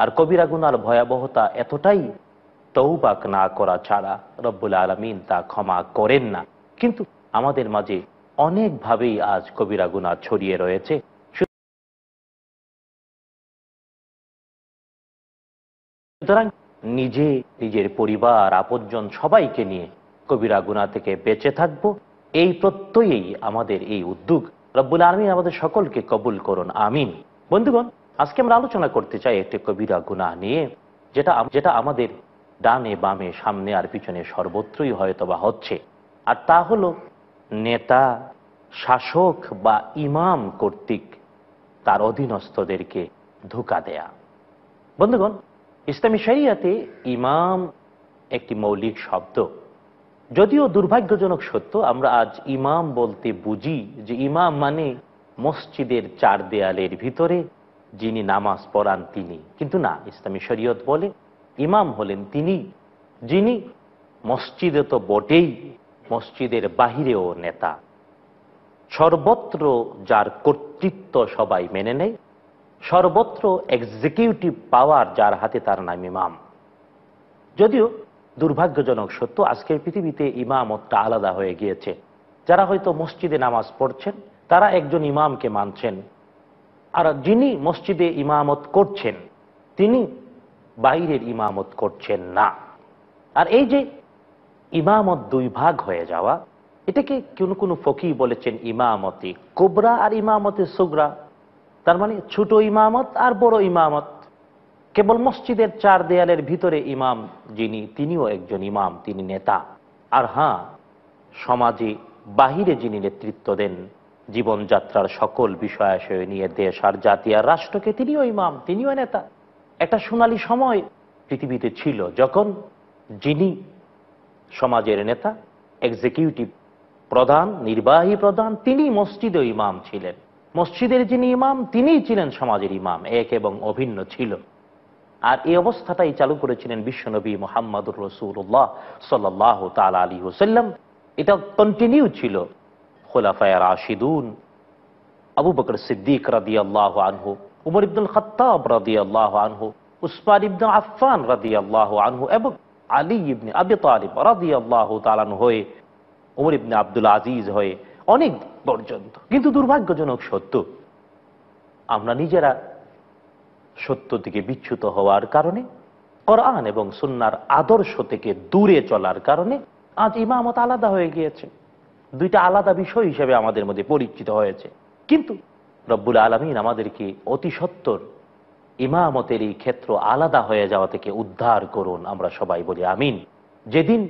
আর কবিরা গুনার ভয়াবহতা এতটাই তৌবাক না করা ছাড়া রব্বুল আলমিন তা ক্ষমা করেন না কিন্তু আমাদের মাঝে অনেকভাবেই আজ কবিরা গুনা ছড়িয়ে রয়েছে সুতরাং নিজে নিজের পরিবার আপজন সবাইকে নিয়ে কবিরা গুনা থেকে বেঁচে থাকব এই প্রত্যয়েই আমাদের এই উদ্যোগ রব্বুল আলমিন আমাদের সকলকে কবুল করুন আমিন বন্ধুগণ আজকে আমরা আলোচনা করতে চাই একটি কবিরা গুণা নিয়ে যেটা যেটা আমাদের ডানে বামে সামনে আর পিছনে সর্বত্রই হয়তো বা হচ্ছে আর তা হলো নেতা শাসক বা ইমাম কর্তৃক তার অধীনস্থদেরকে ধোকা দেয়া বন্ধুগণ ইসলামী শরিয়াতে ইমাম একটি মৌলিক শব্দ যদিও দুর্ভাগ্যজনক সত্য আমরা আজ ইমাম বলতে বুঝি যে ইমাম মানে মসজিদের চার দেয়ালের ভিতরে যিনি নামাজ পড়ান তিনি কিন্তু না ইসলামী শরীয়ত বলে ইমাম হলেন তিনি যিনি মসজিদে তো বটেই মসজিদের বাহিরেও নেতা সর্বত্র যার কর্তৃত্ব সবাই মেনে নেয় সর্বত্র এক্সিকিউটিভ পাওয়ার যার হাতে তার নাম ইমাম যদিও দুর্ভাগ্যজনক সত্য আজকের পৃথিবীতে ইমামতটা আলাদা হয়ে গিয়েছে যারা হয়তো মসজিদে নামাজ পড়ছেন তারা একজন ইমামকে মানছেন আর যিনি মসজিদে ইমামত করছেন তিনি বাইরের ইমামত করছেন না আর এই যে ইমামত দুই ভাগ হয়ে যাওয়া এটাকে কোন কোন ফকি বলেছেন ইমামতি কোবরা আর ইমামতে সুগরা তার মানে ছোট ইমামত আর বড় ইমামত কেবল মসজিদের চার দেয়ালের ভিতরে ইমাম যিনি তিনিও একজন ইমাম তিনি নেতা আর হ্যাঁ সমাজে বাহিরে যিনি নেতৃত্ব দেন জীবনযাত্রার সকল বিষয়াশয় নিয়ে দেশ আর জাতি আর রাষ্ট্রকে তিনিও ইমাম তিনিও নেতা একটা সোনালী সময় পৃথিবীতে ছিল যখন যিনি সমাজের নেতা এক্সিকিউটিভ প্রধান নির্বাহী প্রধান তিনি মসজিদে ইমাম ছিলেন মসজিদের যিনি ইমাম তিনিই ছিলেন সমাজের ইমাম এক এবং অভিন্ন ছিল আর এই অবস্থাটাই চালু করেছিলেন বিশ্বনবী মোহাম্মদুর রসুল্লাহ সাল্লাহ তালা আলী হুসাল্লাম এটা কন্টিনিউ ছিল খোলাফায় রাশিদুন আবু বকর সিদ্দিক রাদি আল্লাহ আনহু উমর ইবদুল খত্তাব রাদি আল্লাহ আনহু উসমান ইবনে আফান রাদি আল্লাহ আনহু এবং আলী ইবনে আবি তালিব রাদি আল্লাহ তালান হয়ে উমর ইবনে আব্দুল আজিজ হয়ে অনেক পর্যন্ত কিন্তু দুর্ভাগ্যজনক সত্য আমরা নিজেরা সত্য থেকে বিচ্যুত হওয়ার কারণে কোরআন এবং সুনার আদর্শ থেকে দূরে চলার কারণে আজ ইমামত আলাদা হয়ে গিয়েছে দুইটা আলাদা বিষয় হিসেবে আমাদের মধ্যে পরিচিত হয়েছে কিন্তু রব্বুল আলমিন আমাদেরকে অতি সত্তর ইমামতের এই ক্ষেত্র আলাদা হয়ে যাওয়া থেকে উদ্ধার করুন আমরা সবাই বলি আমিন যেদিন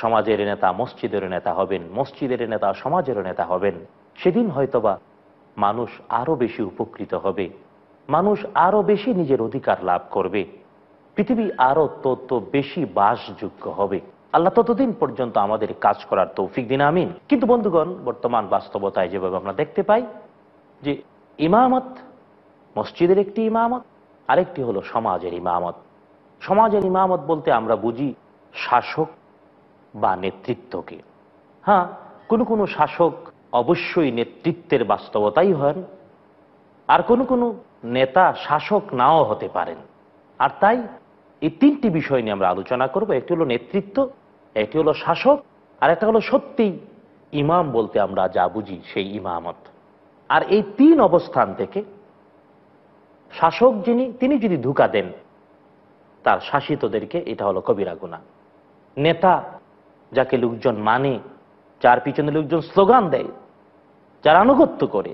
সমাজের নেতা মসজিদের নেতা হবেন মসজিদের নেতা সমাজের নেতা হবেন সেদিন হয়তোবা মানুষ আরো বেশি উপকৃত হবে মানুষ আরো বেশি নিজের অধিকার লাভ করবে পৃথিবী আরো তত বেশি বাসযোগ্য হবে আল্লাহ ততদিন পর্যন্ত আমাদের কাজ করার তৌফিক দিন আমিন কিন্তু বন্ধুগণ বর্তমান বাস্তবতায় যেভাবে আমরা দেখতে পাই যে ইমামত মসজিদের একটি ইমামত আরেকটি হলো সমাজের ইমামত সমাজের ইমামত বলতে আমরা বুঝি শাসক বা নেতৃত্বকে হ্যাঁ কোনো কোনো শাসক অবশ্যই নেতৃত্বের বাস্তবতাই হন আর কোনো কোনো নেতা শাসক নাও হতে পারেন আর তাই এই তিনটি বিষয় নিয়ে আমরা আলোচনা করব একটি হলো নেতৃত্ব একটি হলো শাসক আর একটা হলো সত্যি ইমাম বলতে আমরা যা বুঝি সেই ইমামত আর এই তিন অবস্থান থেকে শাসক যিনি তিনি যদি ধোকা দেন তার শাসিতদেরকে এটা হলো কবিরা গুণা নেতা যাকে লোকজন মানে যার পিছনে লোকজন স্লোগান দেয় যার আনুগত্য করে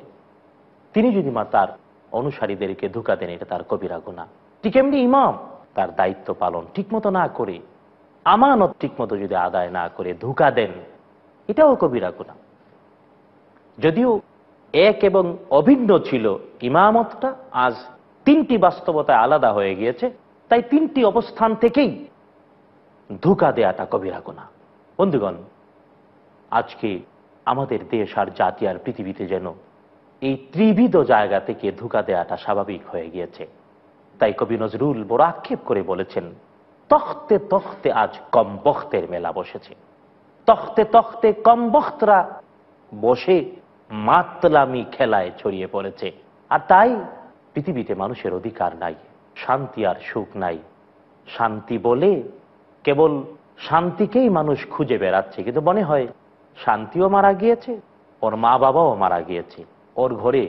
তিনি যদি মা তার অনুসারীদেরকে ধোকা দেন এটা তার কবিরা গুণা ঠিক এমনি ইমাম তার দায়িত্ব পালন ঠিকমতো না করে আমানত ঠিক মতো যদি আদায় না করে ধোকা দেন এটাও কবিরা গুণা যদিও এক এবং অভিন্ন ছিল ইমামতটা আজ তিনটি বাস্তবতায় আলাদা হয়ে গিয়েছে তাই তিনটি অবস্থান থেকেই ধোকা দেয়াটা কবিরা গুণা বন্ধুগণ আজকে আমাদের দেশ আর জাতি আর পৃথিবীতে যেন এই ত্রিবিধ জায়গা থেকে ধোকা দেয়াটা স্বাভাবিক হয়ে গিয়েছে তাই কবি নজরুল বড় আক্ষেপ করে বলেছেন তখতে তখতে আজ কমবখতের মেলা বসেছে তখতে তখতে কমবখতরা বসে মাতলামি খেলায় ছড়িয়ে পড়েছে আর তাই পৃথিবীতে মানুষের অধিকার নাই শান্তি আর সুখ নাই শান্তি বলে কেবল শান্তিকেই মানুষ খুঁজে বেড়াচ্ছে কিন্তু মনে হয় শান্তিও মারা গিয়েছে ওর মা বাবাও মারা গিয়েছে ওর ঘরে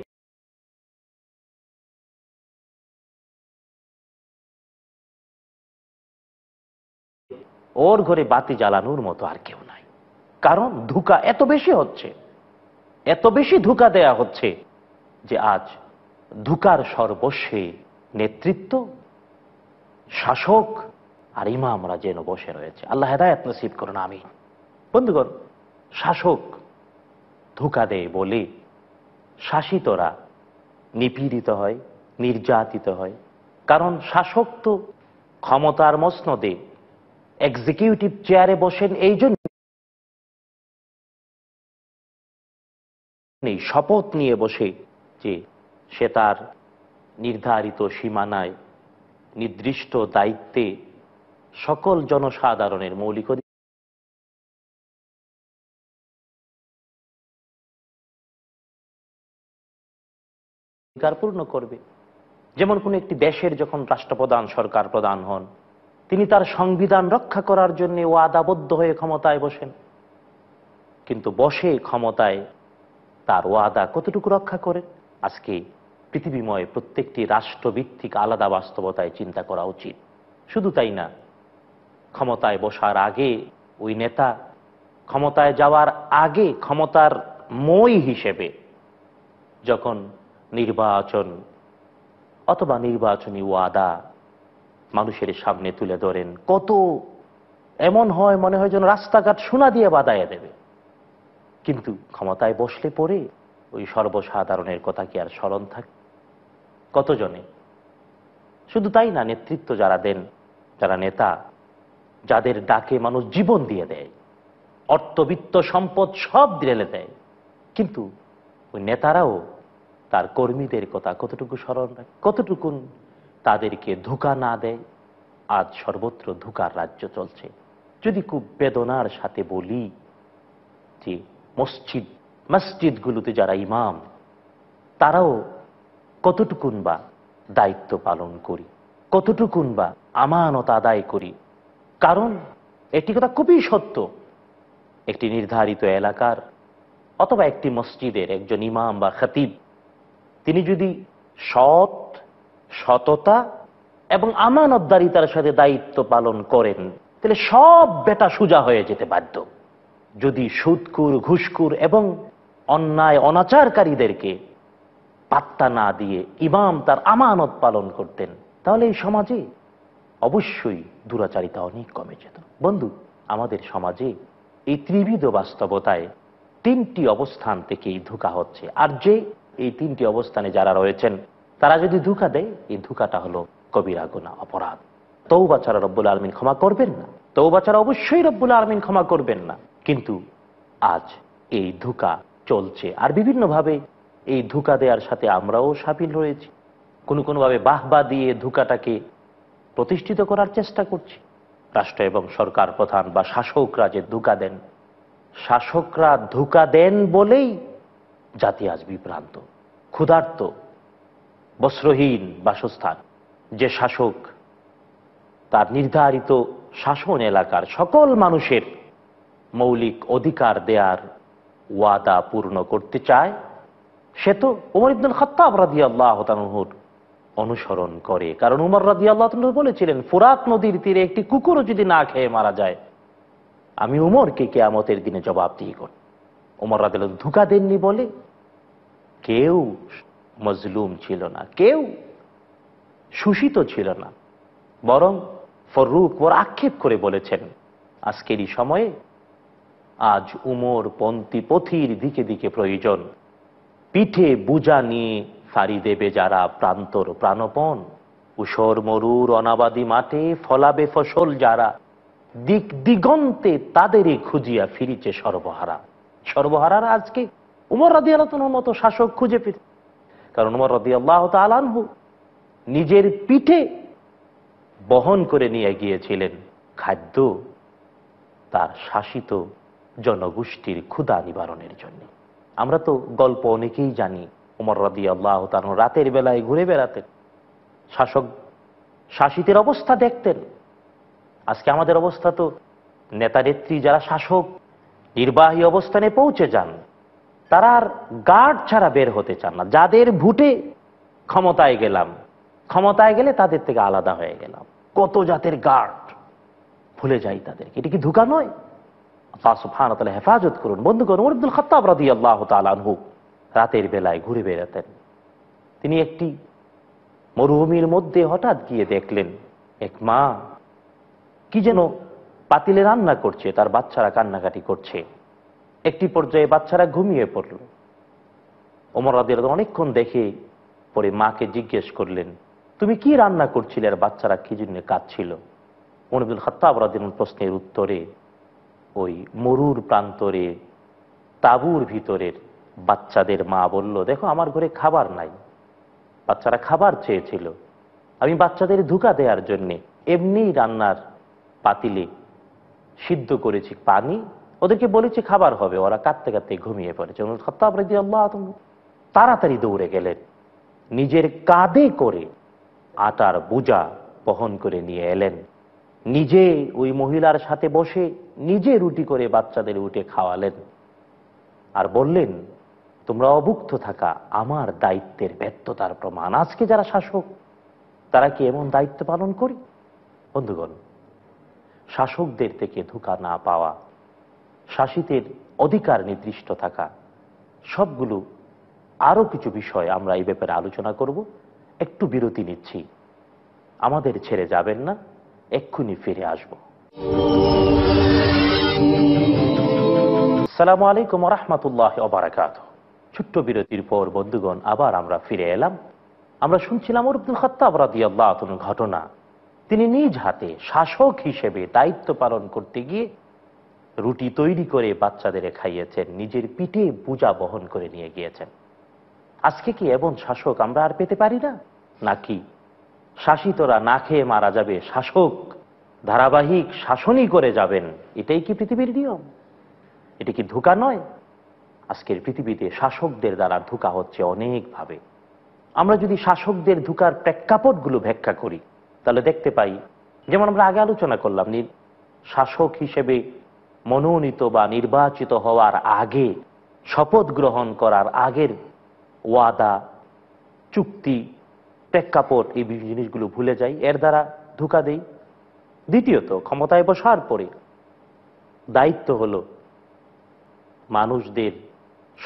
ওর ঘরে বাতি জ্বালানোর মতো আর কেউ নাই কারণ ধুকা এত বেশি হচ্ছে এত বেশি ধুকা দেয়া হচ্ছে যে আজ ধুকার সর্বস্বে নেতৃত্ব শাসক আর ইমামরা যেন বসে রয়েছে আল্লাহ হেদায়ত নসিব করুন আমি বন্ধুগণ শাসক ধুকা দেয় বলে শাসিতরা নিপীড়িত হয় নির্যাতিত হয় কারণ শাসক তো ক্ষমতার মসনদে এক্সিকিউটিভ চেয়ারে বসেন এই জন্য শপথ নিয়ে বসে যে সে তার নির্ধারিত সীমানায় নির্দিষ্ট দায়িত্বে সকল জনসাধারণের মৌলিক অধিকার পূর্ণ করবে যেমন কোন একটি দেশের যখন রাষ্ট্রপ্রধান সরকার প্রধান হন তিনি তার সংবিধান রক্ষা করার জন্য আদাবদ্ধ হয়ে ক্ষমতায় বসেন কিন্তু বসে ক্ষমতায় তার ওয়াদা কতটুকু রক্ষা করে আজকে পৃথিবীময় প্রত্যেকটি রাষ্ট্রভিত্তিক আলাদা বাস্তবতায় চিন্তা করা উচিত শুধু তাই না ক্ষমতায় বসার আগে ওই নেতা ক্ষমতায় যাওয়ার আগে ক্ষমতার মই হিসেবে যখন নির্বাচন অথবা নির্বাচনী ওয়াদা মানুষের সামনে তুলে ধরেন কত এমন হয় মনে হয় যেন রাস্তাঘাট সোনা দিয়ে বাদায় দেবে কিন্তু ক্ষমতায় বসলে পরে ওই সর্বসাধারণের কথা কি আর স্মরণ থাকে কতজনে শুধু তাই না নেতৃত্ব যারা দেন যারা নেতা যাদের ডাকে মানুষ জীবন দিয়ে দেয় অর্থবিত্ত সম্পদ সব দিলে দেয় কিন্তু ওই নেতারাও তার কর্মীদের কথা কতটুকু স্মরণ রাখে কতটুকুন তাদেরকে ধোকা না দেয় আজ সর্বত্র ধোকার রাজ্য চলছে যদি খুব বেদনার সাথে বলি যে মসজিদ মসজিদগুলোতে যারা ইমাম তারাও কতটুকুন বা দায়িত্ব পালন করি কতটুকুন বা আমানত আদায় করি কারণ একটি কথা খুবই সত্য একটি নির্ধারিত এলাকার অথবা একটি মসজিদের একজন ইমাম বা খাতিব তিনি যদি সৎ সততা এবং আমানতদারিতার সাথে দায়িত্ব পালন করেন তাহলে সব বেটা সোজা হয়ে যেতে বাধ্য যদি সুদকুর ঘুসকুর এবং অন্যায় অনাচারকারীদেরকে পাত্তা না দিয়ে ইমাম তার আমানত পালন করতেন তাহলে এই সমাজে অবশ্যই দুরাচারিতা অনেক কমে যেত বন্ধু আমাদের সমাজে এই ত্রিবিধ বাস্তবতায় তিনটি অবস্থান থেকেই ধোকা হচ্ছে আর যে এই তিনটি অবস্থানে যারা রয়েছেন তারা যদি ধোকা দেয় এই ধোকাটা হলো কবিরা গুণা অপরাধ তৌ বাচ্চারা রব্বুল আলমিন ক্ষমা করবেন না তৌ বাচ্চারা অবশ্যই রব্বুল আলমিন ক্ষমা করবেন না কিন্তু আজ এই ধোকা চলছে আর বিভিন্নভাবে এই ধোকা দেওয়ার সাথে আমরাও সাবিল রয়েছি কোনো কোনোভাবে বাহবা দিয়ে ধোকাটাকে প্রতিষ্ঠিত করার চেষ্টা করছি রাষ্ট্র এবং সরকার প্রধান বা শাসকরা যে ধোকা দেন শাসকরা ধোকা দেন বলেই জাতি আজ বিভ্রান্ত ক্ষুধার্ত বস্ত্রহীন বাসস্থান যে শাসক তার নির্ধারিত শাসন এলাকার সকল মানুষের মৌলিক অধিকার দেয়ার ওয়াদা পূর্ণ করতে চায় সে তো উমর ইবদুল খত্তাব রাদি আল্লাহ অনুসরণ করে কারণ উমর রাদি আল্লাহ বলেছিলেন ফুরাত নদীর তীরে একটি কুকুরও যদি না খেয়ে মারা যায় আমি উমরকে কেয়ামতের দিনে জবাব দিয়ে করি উমর রাদ ধোকা দেননি বলে কেউ মজলুম ছিল না কেউ শোষিত ছিল না বরং ফরুক ওর আক্ষেপ করে বলেছেন আজকেরই সময়ে আজ উমর পন্থী পথির দিকে দিকে প্রয়োজন পিঠে বুজা নিয়ে ফাড়ি দেবে যারা প্রান্তর প্রাণপণ উষর মরুর অনাবাদী মাঠে ফলাবে ফসল যারা দিক দিগন্তে তাদেরই খুঁজিয়া ফিরিছে সর্বহারা সর্বহারারা আজকে উমর রাদিয়ালাতনের মতো শাসক খুঁজে পেতে কারণ উমর রদি আল্লাহ তালানহু নিজের পিঠে বহন করে নিয়ে গিয়েছিলেন খাদ্য তার শাসিত জনগোষ্ঠীর ক্ষুদা নিবারণের জন্য আমরা তো গল্প অনেকেই জানি উমর রদি আল্লাহ তার রাতের বেলায় ঘুরে বেড়াতেন শাসক শাসিতের অবস্থা দেখতেন আজকে আমাদের অবস্থা তো নেতা নেত্রী যারা শাসক নির্বাহী অবস্থানে পৌঁছে যান তারা আর গার্ড ছাড়া বের হতে চান না যাদের ভুটে ক্ষমতায় গেলাম ক্ষমতায় গেলে তাদের থেকে আলাদা হয়ে গেলাম কত জাতের গার্ড ভুলে যাই তাদেরকে এটা কি ধোকা নয় আল্লাহ হেফাজত করুন বন্ধু করুন ওর আব্দুল খতাব রাদি আল্লাহ রাতের বেলায় ঘুরে বেড়াতেন তিনি একটি মরুভূমির মধ্যে হঠাৎ গিয়ে দেখলেন এক মা কি যেন পাতিলে রান্না করছে তার বাচ্চারা কান্নাকাটি করছে একটি পর্যায়ে বাচ্চারা ঘুমিয়ে পড়ল ওমর রাদের অনেকক্ষণ দেখে পরে মাকে জিজ্ঞেস করলেন তুমি কি রান্না করছিলে আর বাচ্চারা কি জন্য কাঁদছিল অনুবিল খত্তাব রাদিন প্রশ্নের উত্তরে ওই মরুর প্রান্তরে তাবুর ভিতরের বাচ্চাদের মা বলল দেখো আমার ঘরে খাবার নাই বাচ্চারা খাবার চেয়েছিল আমি বাচ্চাদের ধুকা দেওয়ার জন্যে এমনিই রান্নার পাতিলে সিদ্ধ করেছি পানি ওদেরকে বলেছি খাবার হবে ওরা কাঁদতে কাঁদতে ঘুমিয়ে পড়েছে আল্লাহ তাড়াতাড়ি দৌড়ে গেলেন নিজের কাঁধে করে আটার বোঝা বহন করে নিয়ে এলেন নিজে ওই মহিলার সাথে বসে নিজে রুটি করে বাচ্চাদের উঠে খাওয়ালেন আর বললেন তোমরা অভুক্ত থাকা আমার দায়িত্বের ব্যর্থতার প্রমাণ আজকে যারা শাসক তারা কি এমন দায়িত্ব পালন করি বন্ধুগণ শাসকদের থেকে ধোকা না পাওয়া শাসিতের অধিকার নির্দিষ্ট থাকা সবগুলো আরও কিছু বিষয় আমরা এই ব্যাপারে আলোচনা করব একটু বিরতি নিচ্ছি আমাদের ছেড়ে যাবেন না এক্ষুনি ফিরে আসব সালাম আলাইকুম রহমতুল্লাহ অবরাকাত ছোট্ট বিরতির পর বন্ধুগণ আবার আমরা ফিরে এলাম আমরা শুনছিলাম আব্দুল খত্তাব রাদিয়াল্লাহ ঘটনা তিনি নিজ হাতে শাসক হিসেবে দায়িত্ব পালন করতে গিয়ে রুটি তৈরি করে বাচ্চাদের খাইয়েছেন নিজের পিঠে পূজা বহন করে নিয়ে গিয়েছেন আজকে কি এমন শাসক আমরা আর পেতে পারি না নাকি শাসিতরা না খেয়ে মারা যাবে শাসক ধারাবাহিক শাসনই করে যাবেন এটাই কি পৃথিবীর নিয়ম এটা কি ধোকা নয় আজকের পৃথিবীতে শাসকদের দ্বারা ধোকা হচ্ছে অনেকভাবে আমরা যদি শাসকদের ধোকার প্রেক্ষাপটগুলো ব্যাখ্যা করি তাহলে দেখতে পাই যেমন আমরা আগে আলোচনা করলাম শাসক হিসেবে মনোনীত বা নির্বাচিত হওয়ার আগে শপথ গ্রহণ করার আগের ওয়াদা চুক্তি প্রেক্ষাপট এই জিনিসগুলো ভুলে যাই এর দ্বারা ধোকা দেই দ্বিতীয়ত ক্ষমতায় বসার পরে দায়িত্ব হল মানুষদের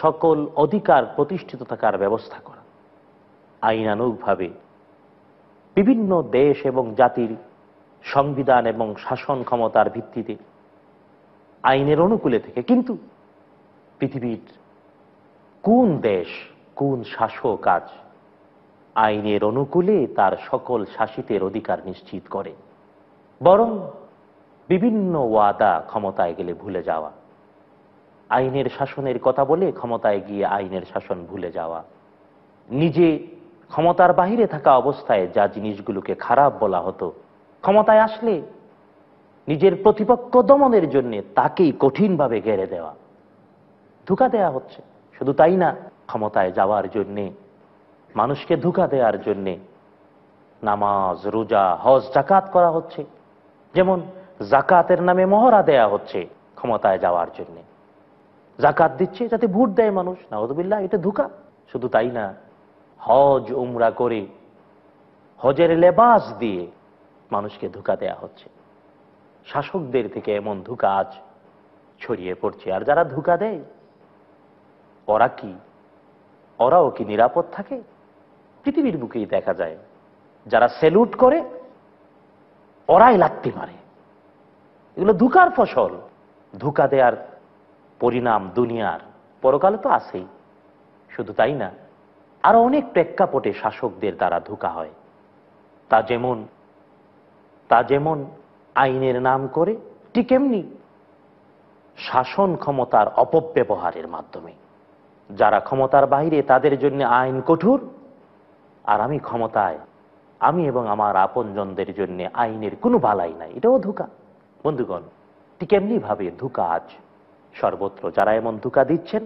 সকল অধিকার প্রতিষ্ঠিত থাকার ব্যবস্থা করা আইনানুগভাবে বিভিন্ন দেশ এবং জাতির সংবিধান এবং শাসন ক্ষমতার ভিত্তিতে আইনের অনুকূলে থেকে কিন্তু পৃথিবীর কোন দেশ কোন শাসক আজ আইনের অনুকূলে তার সকল শাসিতের অধিকার নিশ্চিত করে বরং বিভিন্ন ওয়াদা ক্ষমতায় গেলে ভুলে যাওয়া আইনের শাসনের কথা বলে ক্ষমতায় গিয়ে আইনের শাসন ভুলে যাওয়া নিজে ক্ষমতার বাহিরে থাকা অবস্থায় যা জিনিসগুলোকে খারাপ বলা হতো ক্ষমতায় আসলে নিজের প্রতিপক্ষ দমনের জন্য তাকেই কঠিনভাবে ঘেরে দেওয়া ধোকা দেয়া হচ্ছে শুধু তাই না ক্ষমতায় যাওয়ার জন্যে মানুষকে ধোকা দেওয়ার জন্যে নামাজ রোজা হজ জাকাত করা হচ্ছে যেমন জাকাতের নামে মহড়া দেয়া হচ্ছে ক্ষমতায় যাওয়ার জন্যে জাকাত দিচ্ছে যাতে ভোট দেয় মানুষ নাহদুবিল্লাহ এটা ধোকা শুধু তাই না হজ উমরা করে হজের লেবাস দিয়ে মানুষকে ধোকা দেয়া হচ্ছে শাসকদের থেকে এমন ধোকা আজ ছড়িয়ে পড়ছে আর যারা ধোকা দেয় ওরা কি ওরাও কি নিরাপদ থাকে পৃথিবীর বুকেই দেখা যায় যারা সেলুট করে ওরাই লাগতে পারে এগুলো ধুকার ফসল ধুকা দেওয়ার পরিণাম দুনিয়ার পরকালে তো আছেই শুধু তাই না আরো অনেক প্রেক্ষাপটে শাসকদের দ্বারা ধোকা হয় তা যেমন তা যেমন আইনের নাম করে ঠিক এমনি শাসন ক্ষমতার অপব্যবহারের মাধ্যমে যারা ক্ষমতার বাইরে তাদের জন্য আইন কঠোর আর আমি ক্ষমতায় আমি এবং আমার আপনজনদের জন্য আইনের কোনো বালাই নাই এটাও ধোকা বন্ধুগণ ঠিক ভাবে ধোকা আজ সর্বত্র যারা এমন ধোকা দিচ্ছেন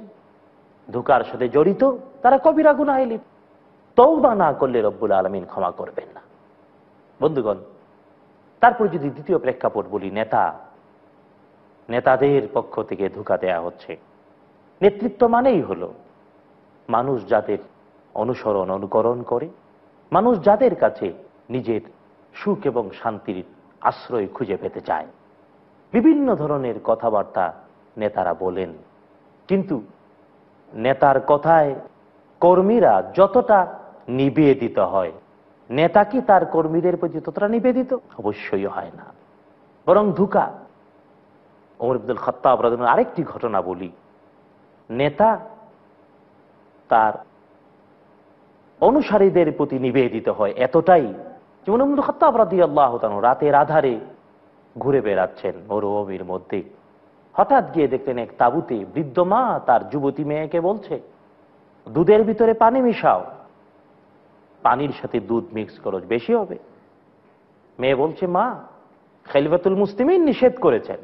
ধোকার সাথে জড়িত তারা কবিরা আইলি তৌবা না করলে রব্বুল আলমিন ক্ষমা করবেন না বন্ধুগণ তারপরে যদি দ্বিতীয় প্রেক্ষাপট বলি নেতা নেতাদের পক্ষ থেকে ধোকা দেয়া হচ্ছে নেতৃত্ব মানেই হলো মানুষ যাদের অনুসরণ অনুকরণ করে মানুষ যাদের কাছে নিজের সুখ এবং শান্তির আশ্রয় খুঁজে পেতে চায় বিভিন্ন ধরনের কথাবার্তা নেতারা বলেন কিন্তু নেতার কথায় কর্মীরা যতটা নিবেদিত হয় নেতা কি তার কর্মীদের প্রতি ততটা নিবেদিত অবশ্যই হয় না বরং ধুকা ওমর ইবদুল খত্তা রাজন আরেকটি ঘটনা বলি নেতা তার অনুসারীদের প্রতি নিবেদিত হয় এতটাই যেমন উমরুল খত্তা অপরাধী আল্লাহ রাতের আধারে ঘুরে বেড়াচ্ছেন ওর অমির মধ্যে হঠাৎ গিয়ে দেখলেন এক তাবুতে বৃদ্ধ মা তার যুবতী মেয়েকে বলছে দুধের ভিতরে পানি মিশাও পানির সাথে দুধ মিক্স করো বেশি হবে মেয়ে বলছে মা খালিফাতুল মুসলিমিন নিষেধ করেছেন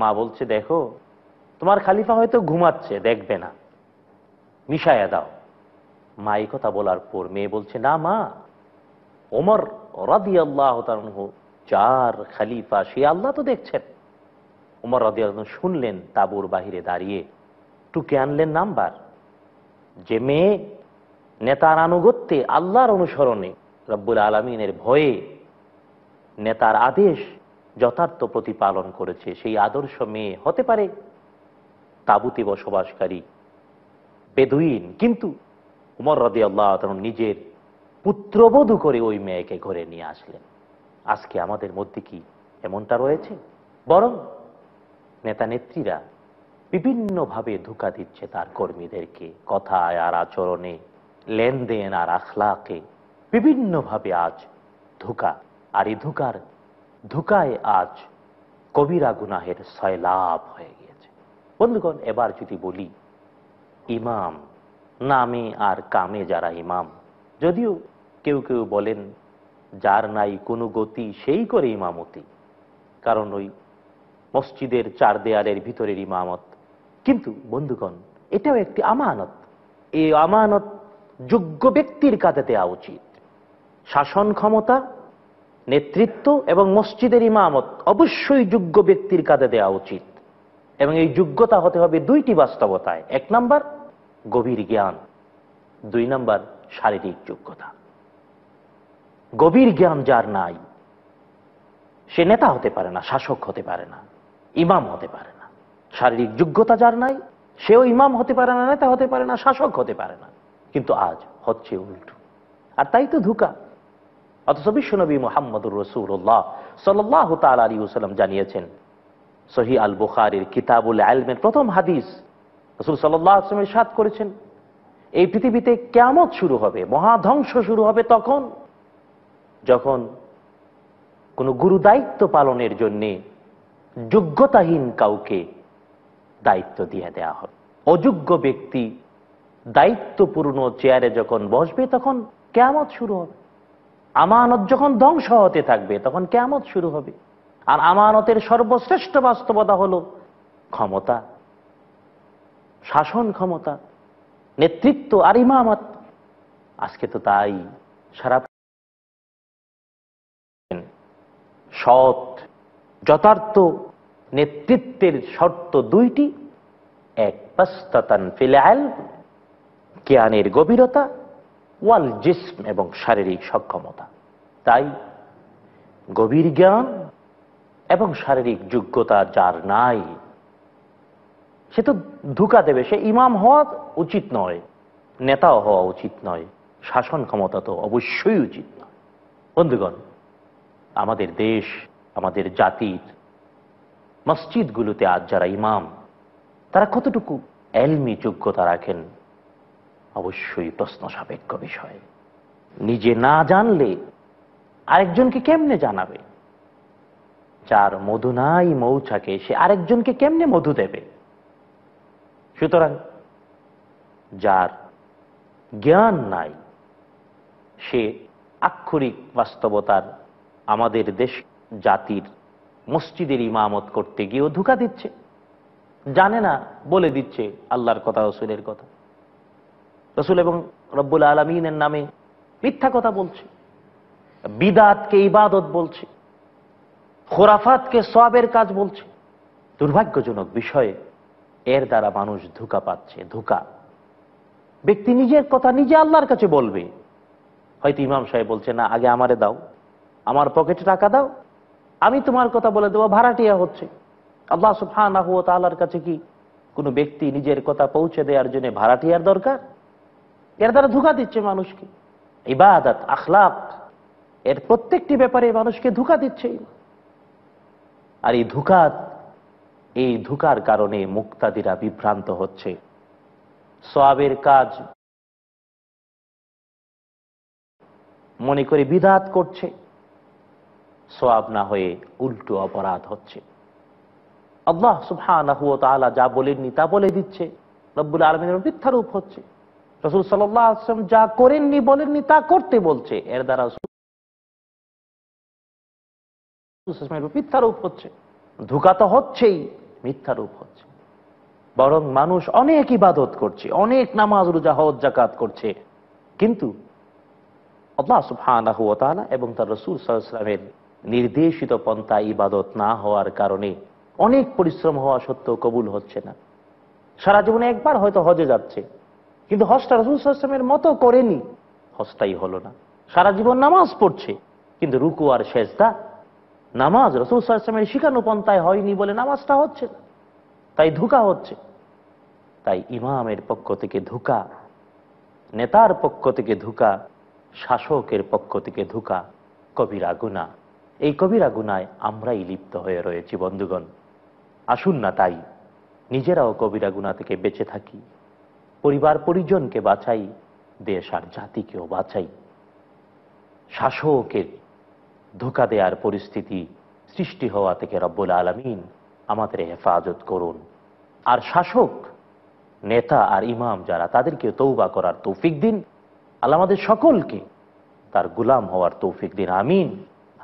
মা বলছে দেখো তোমার খালিফা হয়তো ঘুমাচ্ছে দেখবে না মিশায়া দাও মা এই কথা বলার পর মেয়ে বলছে না মা ওমর রাদি আল্লাহ চার খালিফা সে আল্লাহ তো দেখছেন ওমর রাদি শুনলেন তাবুর বাহিরে দাঁড়িয়ে টুকে আনলেন নাম্বার যে মেয়ে নেতার আনুগত্যে আল্লাহর অনুসরণে রব্বুল আলমিনের ভয়ে নেতার আদেশ যথার্থ প্রতিপালন করেছে সেই আদর্শ মেয়ে হতে পারে তাবুতে বসবাসকারী বেদুইন কিন্তু উমর রদি আল্লাহ নিজের পুত্রবধূ করে ওই মেয়েকে ঘরে নিয়ে আসলেন আজকে আমাদের মধ্যে কি এমনটা রয়েছে বরং নেতা নেত্রীরা বিভিন্নভাবে ধোকা দিচ্ছে তার কর্মীদেরকে কথায় আর আচরণে লেনদেন আর আখলাকে বিভিন্নভাবে আজ ধোকা আর এই ধোকার ধোকায় আজ কবিরা গুনাহের সয়লাভ হয়ে গিয়েছে বন্ধুগণ এবার যদি বলি ইমাম নামে আর কামে যারা ইমাম যদিও কেউ কেউ বলেন যার নাই কোনো গতি সেই করে ইমামতি কারণ ওই মসজিদের চার দেয়ালের ভিতরের ইমামত কিন্তু বন্ধুগণ এটাও একটি আমানত এই আমানত যোগ্য ব্যক্তির কাজে দেওয়া উচিত শাসন ক্ষমতা নেতৃত্ব এবং মসজিদের ইমামত অবশ্যই যোগ্য ব্যক্তির কাজে দেওয়া উচিত এবং এই যোগ্যতা হতে হবে দুইটি বাস্তবতায় এক নাম্বার গভীর জ্ঞান দুই নাম্বার শারীরিক যোগ্যতা গভীর জ্ঞান যার নাই সে নেতা হতে পারে না শাসক হতে পারে না ইমাম হতে পারে না শারীরিক যোগ্যতা যার নাই সেও ইমাম হতে পারে না নেতা হতে পারে না শাসক হতে পারে না কিন্তু আজ হচ্ছে উল্টো আর তাই তো ধুকা অথচ বিশ্বনবী মোহাম্মদুর রসুল্লাহ সাল্লাহ তাল আলী ওসালাম জানিয়েছেন সহি আল বুখারির কিতাবুল আলমের প্রথম হাদিস রসুল সাল্লাহ আসলামের সাত করেছেন এই পৃথিবীতে কেমত শুরু হবে মহাধ্বংস শুরু হবে তখন যখন কোনো গুরু দায়িত্ব পালনের জন্যে যোগ্যতাহীন কাউকে দায়িত্ব দিয়ে দেয়া হবে অযোগ্য ব্যক্তি দায়িত্বপূর্ণ চেয়ারে যখন বসবে তখন কেয়ামত শুরু হবে আমানত যখন ধ্বংস হতে থাকবে তখন কেয়ামত শুরু হবে আর আমানতের সর্বশ্রেষ্ঠ বাস্তবতা হলো ক্ষমতা শাসন ক্ষমতা নেতৃত্ব আর ইমামত আজকে তো তাই সারা সৎ যথার্থ নেতৃত্বের শর্ত দুইটি এক পাস্তাতান ফিলাল জ্ঞানের গভীরতা ওয়াল জিসম এবং শারীরিক সক্ষমতা তাই গভীর জ্ঞান এবং শারীরিক যোগ্যতা যার নাই সে তো ধোকা দেবে সে ইমাম হওয়া উচিত নয় নেতাও হওয়া উচিত নয় শাসন ক্ষমতা তো অবশ্যই উচিত নয় বন্ধুগণ আমাদের দেশ আমাদের জাতির মসজিদগুলোতে আজ যারা ইমাম তারা কতটুকু এলমি যোগ্যতা রাখেন অবশ্যই প্রশ্ন সাপেক্ষ বিষয় নিজে না জানলে আরেকজনকে কেমনে জানাবে যার মধু নাই মৌচাকে সে আরেকজনকে কেমনে মধু দেবে সুতরাং যার জ্ঞান নাই সে আক্ষরিক বাস্তবতার আমাদের দেশ জাতির মসজিদের ইমামত করতে গিয়েও ধোকা দিচ্ছে জানে না বলে দিচ্ছে আল্লাহর কথা ওসুলের কথা রসুল এবং রব্বুল আলমিনের নামে মিথ্যা কথা বলছে বিদাতকে ইবাদত বলছে খোরাফাতকে সবের কাজ বলছে দুর্ভাগ্যজনক বিষয়ে এর দ্বারা মানুষ ধোকা পাচ্ছে ধোকা ব্যক্তি নিজের কথা নিজে আল্লাহর কাছে বলবে হয়তো ইমাম সাহেব বলছে না আগে আমারে দাও আমার পকেটে টাকা দাও আমি তোমার কথা বলে দেবো ভাড়াটিয়া হচ্ছে আল্লাহ সুফান আহ তাল্লার কাছে কি কোনো ব্যক্তি নিজের কথা পৌঁছে দেওয়ার জন্য ভাড়াটিয়ার দরকার এর দ্বারা ধোকা দিচ্ছে মানুষকে ইবাদত আখলাক এর প্রত্যেকটি ব্যাপারে মানুষকে ধোকা দিচ্ছে আর এই ধোকা এই ধোকার কারণে মুক্তাদিরা বিভ্রান্ত হচ্ছে সবের কাজ মনে করে বিধাত করছে সোয়াব না হয়ে উল্টো অপরাধ হচ্ছে আল্লাহ সুফান যা বলেননি তা বলে দিচ্ছে রব্বুল আলমিনের মিথ্যারূপ হচ্ছে রসুল সাল্লাহ আসলাম যা করেননি বলেননি তা করতে বলছে এর দ্বারা মিথ্যারূপ হচ্ছে ধোকা তো হচ্ছেই মিথ্যারূপ হচ্ছে বরং মানুষ অনেক ইবাদত করছে অনেক নামাজ রোজা হজ জাকাত করছে কিন্তু এবং তার রসুল সাল্লামের নির্দেশিত পন্থা ইবাদত না হওয়ার কারণে অনেক পরিশ্রম হওয়া সত্ত্বেও কবুল হচ্ছে না সারা জীবনে একবার হয়তো হজে যাচ্ছে কিন্তু হজটা রসুল সাল্লামের মতো করেনি হস্তাই হলো না সারা জীবন নামাজ পড়ছে কিন্তু রুকু আর শেষদা নামাজ রসুল সাল্লামের শিখানো পন্থায় হয়নি বলে নামাজটা হচ্ছে না তাই ধোকা হচ্ছে তাই ইমামের পক্ষ থেকে ধোকা নেতার পক্ষ থেকে ধোকা শাসকের পক্ষ থেকে ধোকা কবিরা গুণা এই কবিরা গুনায় আমরাই লিপ্ত হয়ে রয়েছি বন্ধুগণ আসুন না তাই নিজেরাও কবিরা গুণা থেকে বেঁচে থাকি পরিবার পরিজনকে বাঁচাই দেশ আর জাতিকেও বাঁচাই শাসকের ধোকা দেওয়ার পরিস্থিতি সৃষ্টি হওয়া থেকে রব্বুল আলমিন আমাদের হেফাজত করুন আর শাসক নেতা আর ইমাম যারা তাদেরকে তৌবা করার তৌফিক দিন আল্লাহ আমাদের সকলকে তার গুলাম হওয়ার তৌফিক দিন আমিন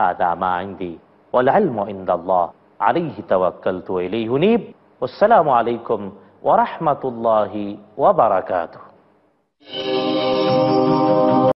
হাদা আইন্দি ওয়াল ইনদাল্লাহ আলাইহি আসসালামু আলাইকুম ورحمة الله وبركاته